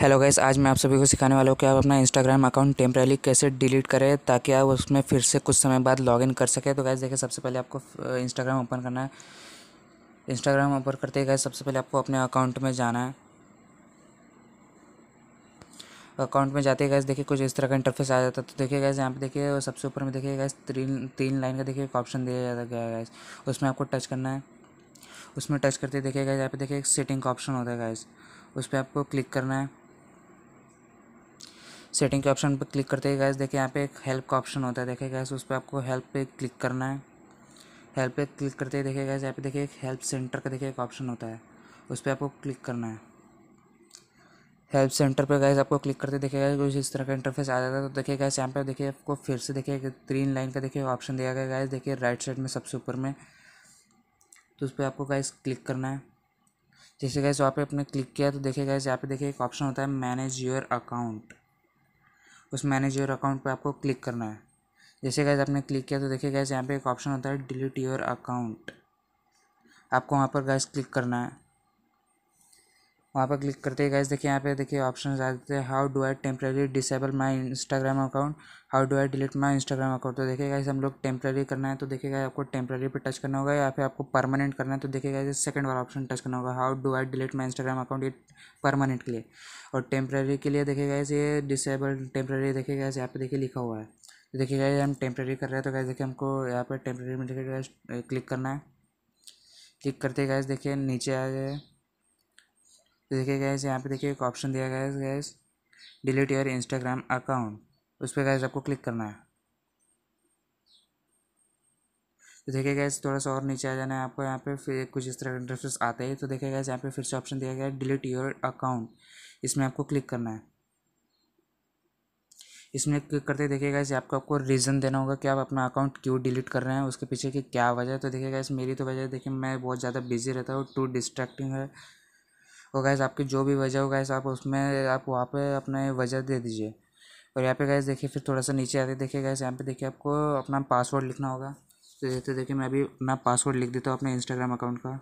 hello guys आज मैं आप सभी को सिखाने वाला हूँ कि आप अपना इंस्टाग्राम अकाउंट टेम्प्रेली कैसे डिलीट करें ताकि आप उसमें फिर से कुछ समय बाद लॉगिन कर सकें तो गैस देखिए सबसे पहले आपको इंस्टाग्राम ओपन करना है इंस्टाग्राम ओपन करते गए सबसे पहले आपको अपने अकाउंट में जाना है अकाउंट में जाते गए देखिए कुछ इस तरह का इंटरफेस आ जाता है तो देखिए गए यहाँ पे देखिए सबसे ऊपर में देखिए गए तीन तीन लाइन का देखिए एक ऑप्शन दिया जाता गया है गैस उसमें आपको टच करना है उसमें टच करते देखिए गए यहाँ पे देखिए एक सेटिंग का ऑप्शन होता है गैस उस पर आपको क्लिक करना है सेटिंग के ऑप्शन पर क्लिक करते ही गैस देखिए यहाँ पे एक हेल्प का ऑप्शन होता है देखिए गैस उस पर आपको हेल्प पे क्लिक करना है हेल्प पे क्लिक करते ही देखिए गैस यहाँ पे देखिए एक हेल्प सेंटर का देखिए एक ऑप्शन होता है उस पर आपको क्लिक करना है हेल्प सेंटर पर गैस आपको क्लिक करते गैस कुछ इस तरह का इंटरफेस आ जाता है तो देखिए गैस यहाँ पर देखिए आपको फिर से देखिए ग्रीन लाइन का देखिए ऑप्शन दिया गया गैस देखिए राइट साइड में सबसे ऊपर में तो उस पर आपको गैस क्लिक करना है जैसे गैस वहाँ पे आपने क्लिक किया तो देखिए गैस यहाँ पे देखिए एक ऑप्शन होता है मैनेज योर अकाउंट उस मैनेजर अकाउंट पर आपको क्लिक करना है जैसे गैस आपने क्लिक किया तो देखिए गैस यहाँ पे एक ऑप्शन होता है डिलीट योर अकाउंट आपको वहाँ पर गैस क्लिक करना है वहाँ पर क्लिक करते गए देखिए यहाँ पे देखिए ऑप्शन आ जाते हैं how do I temporary disable my Instagram account how do I delete my Instagram account तो देखिए गाइस हम लोग टेम्प्रेरी करना है तो देखिएगा आपको टेम्प्रेरी पे टच करना होगा या फिर आपको परमानेंट करना है तो देखिएगा इस सेकंड वाला ऑप्शन टच करना होगा how do I delete my Instagram account it permanent के लिए और टेम्प्रेरी के लिए देखिएगा इस ये डिसेबल टेम्प्रेरी देखिएगा यहाँ पे देखिए लिखा हुआ है तो देखिए हम टेम्प्रेरी कर रहे हैं तो गाइस देखिए हमको यहाँ पर टेम्प्रेरी में देखिए क्लिक करना है क्लिक करते गए देखिए नीचे आ गए तो देखिए गैस यहाँ पे देखिए एक ऑप्शन दिया गया है guys delete your Instagram account उस पर गैस आपको क्लिक करना है तो देखिए गैस थोड़ा सा और नीचे आ जाना है आपको यहाँ पे फिर कुछ इस तरह का इंटरफेस आते हैं तो देखिए गैस यहाँ पे फिर से ऑप्शन दिया गया है डिलीट योर अकाउंट इसमें आपको क्लिक करना है इसमें क्लिक करते देखिएगा इस आपको आपको रीज़न देना होगा कि आप अपना अकाउंट क्यों डिलीट कर रहे हैं उसके पीछे की क्या वजह है तो देखिएगा इस मेरी तो वजह देखिए मैं बहुत ज़्यादा बिजी रहता हूँ टू डिस्ट्रैक्टिंग है और तो गैस आपकी जो भी वजह हो गैस आप उसमें आप वहाँ पे अपने वजह दे दीजिए और यहाँ पे गैस देखिए फिर थोड़ा सा नीचे आते देखिए गैस यहाँ पे देखिए आपको अपना पासवर्ड लिखना होगा तो जैसे तो देखिए मैं अभी अपना पासवर्ड लिख देता हूँ अपने इंस्टाग्राम अकाउंट का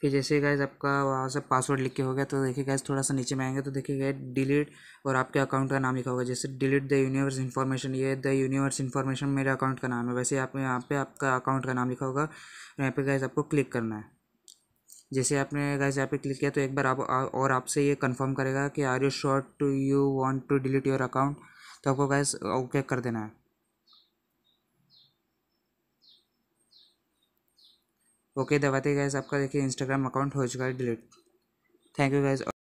फिर जैसे गैस आपका वहाँ से पासवर्ड लिख के हो गया तो देखिए गैस थोड़ा सा नीचे में आएंगे तो देखिए गए डिलीट और आपके अकाउंट का नाम लिखा होगा जैसे डिलीट द यूनिवर्स इन्फॉर्मेशन ये द यूनिवर्स इन्फॉर्मेशन मेरे अकाउंट का नाम है वैसे आप यहाँ पे आपका अकाउंट का नाम लिखा होगा यहाँ पे गैस आपको क्लिक करना है जैसे आपने गैस यहाँ पे क्लिक किया तो एक बार आप और आपसे ये कन्फर्म करेगा कि are you sure to you want to delete your account तो आपको गैस ओके कर देना है ओके दबाते गैस आपका देखिए इंस्टाग्राम अकाउंट हो चुका है डिलीट थैंक यू गैस